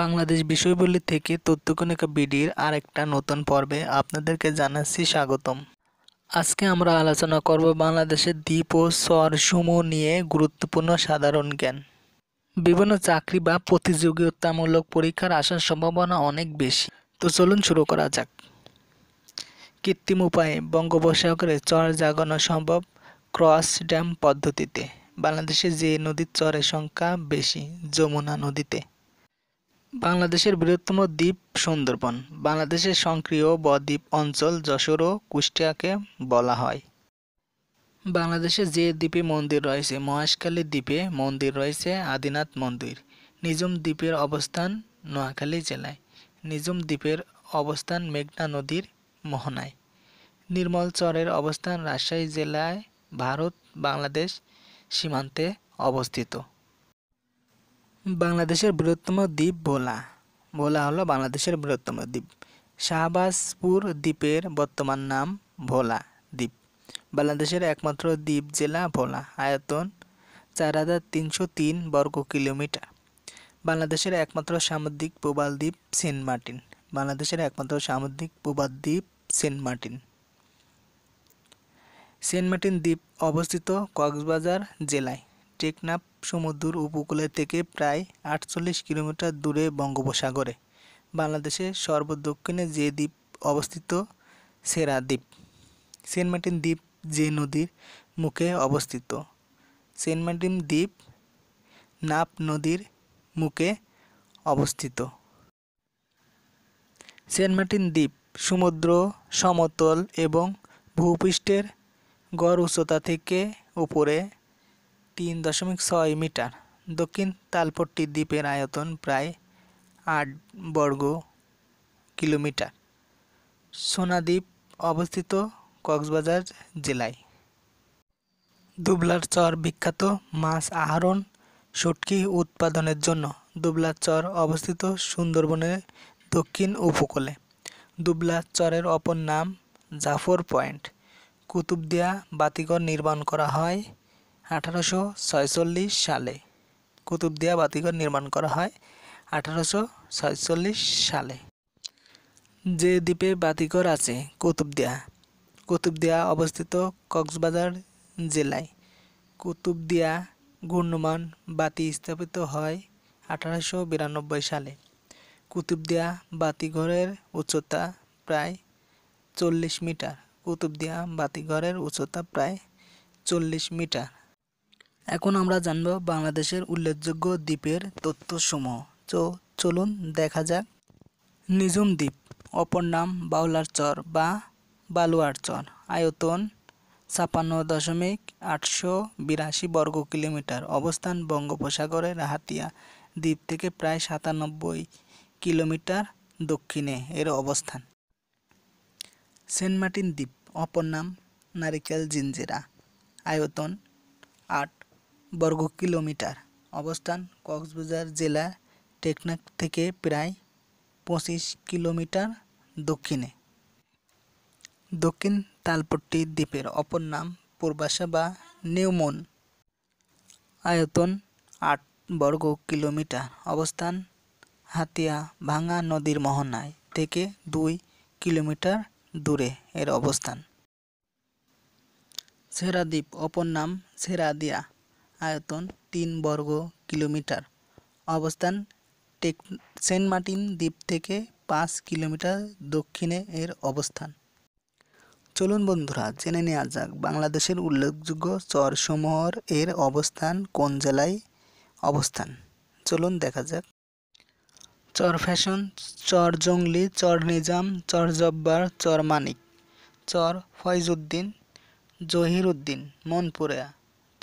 বাংলাদেশ বিষয়বলী থেকে তথ্যকণিকা বিডির আরেকটা নতুন পর্বে আপনাদেরকে জানাচ্ছি স্বাগতম আজকে আমরা আলোচনা করব বাংলাদেশের দ্বীপ ও স্বরসমূহ নিয়ে গুরুত্বপূর্ণ সাধারণ জ্ঞান বিভিন্ন চাকরি বা প্রতিযোগিতামূলক পরীক্ষার আসার সম্ভাবনা অনেক বেশি তো চলুন শুরু করা যাক কৃত্রিম উপায়ে বঙ্গোপসাগরে চর জাগানো সম্ভব ক্রস ড্যাম পদ্ধতিতে বাংলাদেশে যে নদীর চরের সংখ্যা বেশি যমুনা নদীতে বাংলাদেশের বৃহত্তম দ্বীপ সুন্দরবন বাংলাদেশের সক্রিয় বদ্বীপ অঞ্চল যশোর ও কুষ্টিয়াকে বলা হয় বাংলাদেশে যে দ্বীপে মন্দির রয়েছে মহেশখালী দ্বীপে মন্দির রয়েছে আদিনাথ মন্দির নিজম দ্বীপের অবস্থান নোয়াখালী জেলায় নিজম দ্বীপের অবস্থান মেঘনা নদীর মোহনায় নির্মল চরের অবস্থান রাজশাহী জেলায় ভারত বাংলাদেশ সীমান্তে অবস্থিত বাংলাদেশের বৃহত্তম দ্বীপ ভোলা ভোলা হলো বাংলাদেশের বৃহত্তম দ্বীপ শাহবাজপুর দ্বীপের বর্তমান নাম ভোলা দ্বীপ বাংলাদেশের একমাত্র দ্বীপ জেলা ভোলা আয়তন চার হাজার তিনশো তিন বর্গ কিলোমিটার বাংলাদেশের একমাত্র সামুদ্রিক প্রবাল দ্বীপ সেন্ট মার্টিন বাংলাদেশের একমাত্র সামুদ্রিক প্রবাল দ্বীপ সেন্ট মার্টিন সেন্ট মার্টিন দ্বীপ অবস্থিত কক্সবাজার জেলায় টেকনাফ সমুদ্র উপকূলের থেকে প্রায় আটচল্লিশ কিলোমিটার দূরে বঙ্গোপসাগরে বাংলাদেশের সর্বদক্ষিণে যে দ্বীপ অবস্থিত সেরা দ্বীপ সেন্ট মার্টিন দ্বীপ যে নদীর মুখে অবস্থিত সেন্ট মার্টিন দ্বীপ নাপ নদীর মুখে অবস্থিত সেন্ট মার্টিন দ্বীপ সমুদ্র সমতল এবং ভূপৃষ্ঠের গড় উচ্চতা থেকে উপরে তিন দশমিক ছয় মিটার দক্ষিণ তালপট্টি দ্বীপের আয়তন প্রায় আট বর্গ কিলোমিটার সোনাদ্বীপ অবস্থিত কক্সবাজার জেলায় দুবলার চর বিখ্যাত মাছ আহরণ শুটকি উৎপাদনের জন্য দুবলার চর অবস্থিত সুন্দরবনের দক্ষিণ উপকূলে দুবলা চরের অপর নাম জাফর পয়েন্ট কুতুবদিয়া বাতিঘর নির্মাণ করা হয় আঠারোশো ছয়চল্লিশ সালে কুতুবদিয়া বাতিঘর নির্মাণ করা হয় আঠারোশো ছয়চল্লিশ সালে যে দ্বীপে বাতিঘর আছে কুতুবদিয়া কুতুবদিয়া অবস্থিত কক্সবাজার জেলায় কুতুবদিয়া গুণমান বাতি স্থাপিত হয় আঠারোশো বিরানব্বই সালে কুতুবদিয়া বাতিঘরের উচ্চতা প্রায় চল্লিশ মিটার কুতুবদিয়া বাতিঘরের উচ্চতা প্রায় চল্লিশ মিটার এখন আমরা জানব বাংলাদেশের উল্লেখযোগ্য দ্বীপের তথ্যসমূহ তো চলুন দেখা যাক নিজুম দ্বীপ অপর নাম বাউলার চর বা বালুয়ার চর আয়তন ছাপান্ন দশমিক আটশো বিরাশি বর্গ কিলোমিটার অবস্থান বঙ্গোপসাগরের হাতিয়া দ্বীপ থেকে প্রায় সাতানব্বই কিলোমিটার দক্ষিণে এর অবস্থান সেন্ট মার্টিন দ্বীপ অপর নাম নারিকেল জিঞ্জিরা আয়তন আট বর্গ কিলোমিটার অবস্থান কক্সবাজার জেলা টেকনাক থেকে প্রায় পঁচিশ কিলোমিটার দক্ষিণে দক্ষিণ তালপট্টি দ্বীপের অপর নাম পূর্বাসা বা নিউমন আয়তন আট বর্গ কিলোমিটার অবস্থান হাতিয়া ভাঙা নদীর মোহনায় থেকে দুই কিলোমিটার দূরে এর অবস্থান সেরাদ্বীপ অপর নাম সেরাদিয়া আয়তন তিন বর্গ কিলোমিটার অবস্থান টেক সেন্ট মার্টিন দ্বীপ থেকে পাঁচ কিলোমিটার দক্ষিণে এর অবস্থান চলুন বন্ধুরা জেনে নেওয়া যাক বাংলাদেশের উল্লেখযোগ্য চরসমূহর এর অবস্থান কোন জেলায় অবস্থান চলুন দেখা যাক চর ফ্যাশন চর জঙ্গলি চর নিজাম চর জব্বার চর মানিক চর ফয়জুদ্দিন জহিরুদ্দিন মনপুরা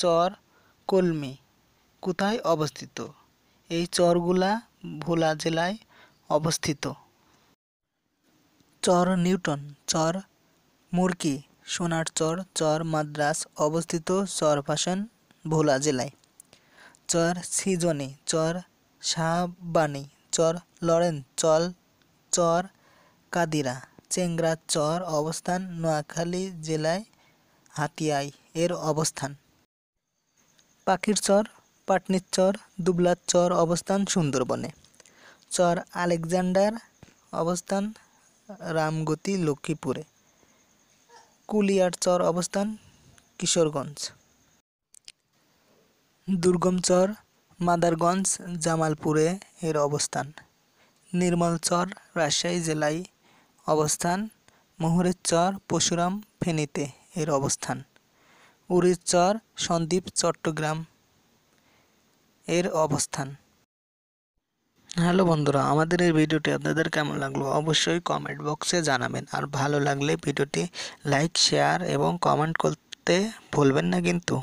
চর কলমি কোথায় অবস্থিত এই চরগুলা ভোলা জেলায় অবস্থিত চর নিউটন চর মুরকি সোনার চর চর মাদ্রাস অবস্থিত চর ভাষণ ভোলা জেলায় চর সিজনি চর শাহবানি চর লরেন চল চর কাদিরা চেংরা চর অবস্থান নোয়াখালী জেলায় হাতিয়াই এর অবস্থান পাখির চর পাটনির চর দুবলার চর অবস্থান সুন্দরবনে চর আলেকজান্ডার অবস্থান রামগতি লক্ষ্মীপুরে কুলিয়ার চর অবস্থান কিশোরগঞ্জ দুর্গম চর মাদারগঞ্জ জামালপুরে এর অবস্থান নির্মল চর রাজশাহী জেলায় অবস্থান মোহরের চর পশুরাম ফেনীতে এর অবস্থান উড়িচর সন্দ্বীপ চট্টগ্রাম এর অবস্থান হ্যালো বন্ধুরা আমাদের এই ভিডিওটি আপনাদের কেমন লাগলো অবশ্যই কমেন্ট বক্সে জানাবেন আর ভালো লাগলে ভিডিওটি লাইক শেয়ার এবং কমেন্ট করতে ভুলবেন না কিন্তু